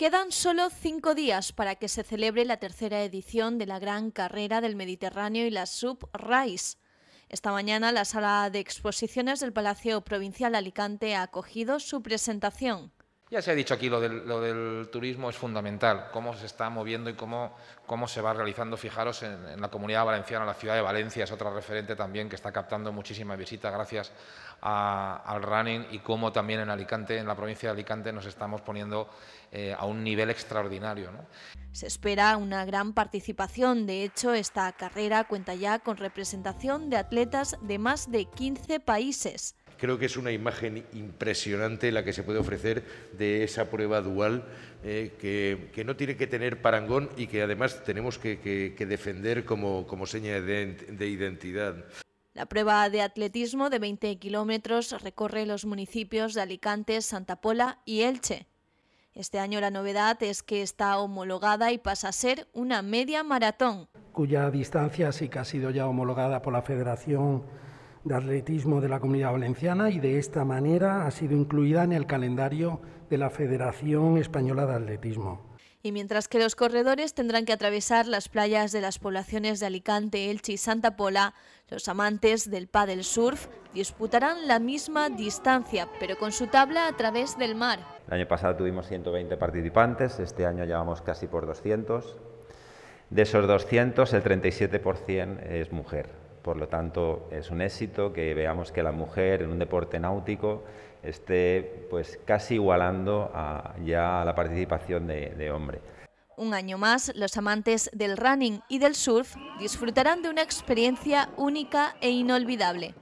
Quedan solo cinco días para que se celebre la tercera edición de la Gran Carrera del Mediterráneo y la Sub Rice. Esta mañana la sala de exposiciones del Palacio Provincial Alicante ha acogido su presentación. Ya se ha dicho aquí, lo del, turismo es fundamental, cómo se está moviendo y cómo, cómo se va realizando. Fijaros en, la comunidad valenciana, la ciudad de Valencia es otra referente también que está captando muchísimas visita gracias al running y cómo también en Alicante, en la provincia de Alicante, nos estamos poniendo eh, a un nivel extraordinario. Se espera una gran participación. De hecho, esta carrera cuenta ya con representación de atletas de más de 15 países creo que es una imagen impresionante la que se puede ofrecer de esa prueba dual eh, que, no tiene que tener parangón y que además tenemos que, defender como, como seña de, de identidad. La prueba de atletismo de 20 kilómetros recorre los municipios de Alicante, Santa Pola y Elche. Este año la novedad es que está homologada y pasa a ser una media maratón. Cuya distancia sí que ha sido ya homologada por la Federación de Atletismo de la Comunidad Valenciana y de esta manera ha sido incluida en el calendario de la Federación Española de Atletismo y mientras que los corredores tendrán que atravesar las playas de las poblaciones de Alicante, Elche y Santa Pola, los amantes del paddle surf disputarán la misma distancia, pero con su tabla a través del mar. El año pasado tuvimos 120 participantes, este año llevamos casi por 200. De esos 200, el 37% es mujer. Por lo tanto, es un éxito que veamos que la mujer en un deporte náutico esté pues, casi igualando a, ya la participación de hombre. Un año más, los amantes del running y del surf disfrutarán de una experiencia única e inolvidable.